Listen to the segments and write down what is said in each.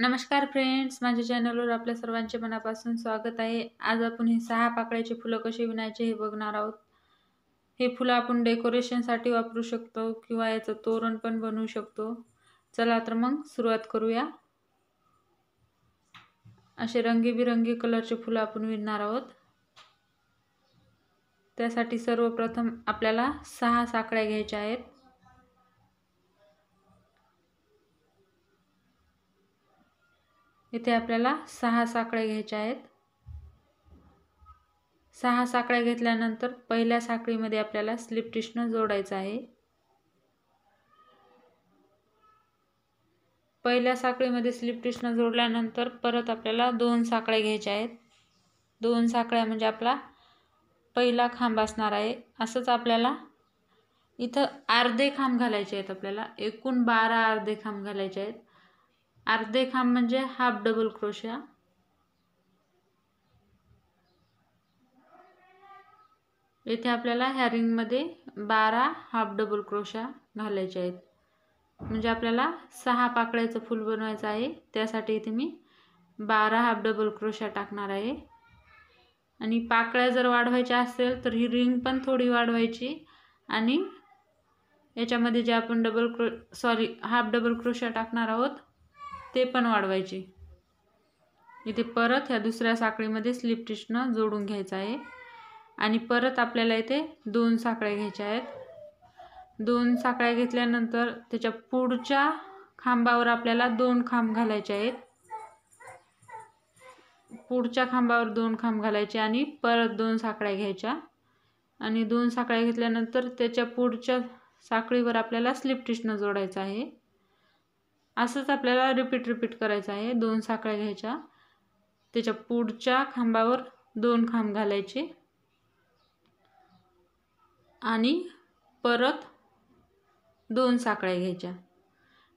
नमस्कार फ्रेंड्स माझ्या चॅनलवर आपल्या सर्वांचे मनापासून स्वागत आहे आज आपण हे सहा पाकळ्याचे फुलं कसे विणायचे हे बघणार आहोत हे फुलं आपण डेकोरेशनसाठी वापरू शकतो किंवा याचं तोरण पण बनवू शकतो चला तर मग सुरुवात करूया असे रंगीबिरंगी कलरचे फुलं आपण विणणार आहोत त्यासाठी सर्वप्रथम आपल्याला सहा साखळ्या घ्यायच्या आहेत इथे आपल्याला सहा साखळ्या घ्यायच्या आहेत सहा साखळ्या घेतल्यानंतर पहिल्या साखळीमध्ये आपल्याला स्लिप टिशनं जोडायचं आहे पहिल्या साखळीमध्ये स्लिप टिशनं जोडल्यानंतर परत आपल्याला दोन साखळ्या घ्यायच्या आहेत दोन साखळ्या म्हणजे आपला पहिला खांब असणार आहे असंच आपल्याला इथं अर्धे खांब घालायचे आहेत आपल्याला एकूण बारा अर्धे खांब घालायचे आहेत अर्धे खांब म्हणजे हाफ डबल क्रोशा येथे आपल्याला ह्या रिंगमध्ये बारा हाफ डबल क्रोशा घालायच्या आहेत म्हणजे आपल्याला सहा पाकळ्याचं फूल बनवायचं आहे त्यासाठी इथे मी बारा हाफ डबल क्रोशा टाकणार आहे आणि पाकळ्या जर वाढवायच्या असेल तर ही रिंग पण थोडी वाढवायची आणि याच्यामध्ये जे आपण डबल क्रो सॉरी हाफ डबल क्रोशा टाकणार आहोत ते पण वाढवायचे इथे परत ह्या दुसऱ्या साखळीमध्ये स्लिप टिचनं जोडून घ्यायचं आहे आणि परत आपल्याला इथे दोन साखळ्या घ्यायच्या आहेत दोन साखळ्या घेतल्यानंतर त्याच्या पुढच्या खांबावर आपल्याला दोन खांब घालायचे आहेत पुढच्या खांबावर दोन खांब घालायचे आणि परत दोन साखळ्या घ्यायच्या आणि दोन साखळ्या घेतल्यानंतर त्याच्या पुढच्या साखळीवर आपल्याला स्लिप टिचनं जोडायचं आहे असंच आपल्याला रिपीट रिपीट करायचं आहे दोन साखळ्या घ्यायच्या त्याच्या पुढच्या खांबावर दोन खांब घालायचे आणि परत दोन साखळ्या घ्यायच्या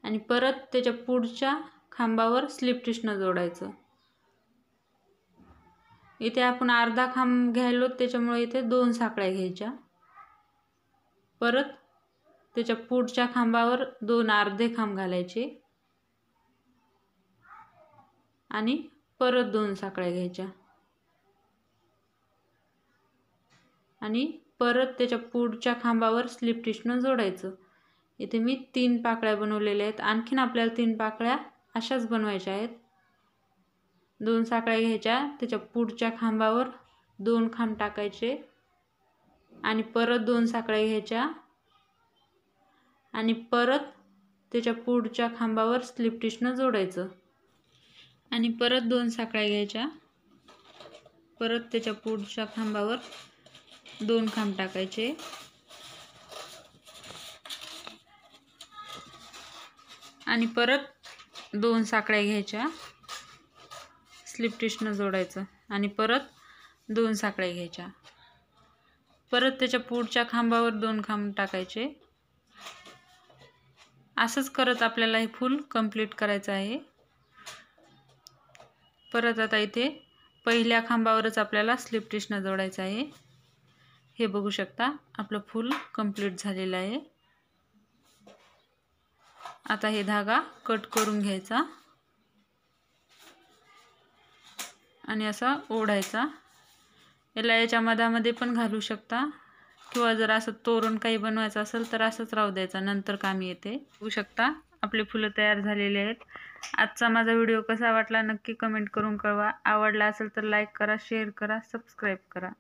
आणि परत त्याच्या पुढच्या खांबावर स्लिप टिशनं जोडायचं इथे आपण अर्धा खांब घ्यायलो त्याच्यामुळे इथे दोन साखळ्या घ्यायच्या परत त्याच्या पुढच्या खांबावर दोन अर्धे खांब घालायचे आणि परत दोन साखळ्या घ्यायच्या आणि परत त्याच्या पुढच्या खांबावर स्लिप टिचनं जोडायचं इथे मी तीन पाकळ्या बनवलेल्या आहेत आणखीन आपल्याला तीन पाकळ्या अशाच बनवायच्या आहेत दोन साखळ्या घ्यायच्या त्याच्या पुढच्या खांबावर दोन खांब टाकायचे आणि परत दोन साखळ्या घ्यायच्या आणि परत त्याच्या पुढच्या खांबावर स्लिप टिशनं जोडायचं आणि परत दोन साखळ्या घ्यायच्या परत त्याच्या पुढच्या खांबावर दोन खांब टाकायचे आणि परत दोन साखळ्या घ्यायच्या स्लिप टिशनं जोडायचं आणि परत दोन साखळ्या घ्यायच्या परत त्याच्या पुढच्या खांबावर दोन खांब टाकायचे असंच करत आपल्याला हे फूल कंप्लीट करायचं आहे परत आता इथे पहिल्या खांबावरच आपल्याला स्लिप टिशना जोडायचं आहे हे बघू शकता आपलं फूल कंप्लीट झालेलं आहे आता हे धागा कट करून घ्यायचा आणि असा ओढायचा याला याच्या मधामध्ये पण घालू शकता किंवा जर असं तोरण काही बनवायचं असेल तर असंच राहू द्यायचा नंतर कामी येते होऊ शकता आपले फुलं तयार झालेले आहेत आजचा माझा व्हिडिओ कसा वाटला नक्की कमेंट करून कळवा आवडला असेल तर लाईक करा शेअर करा सबस्क्राईब करा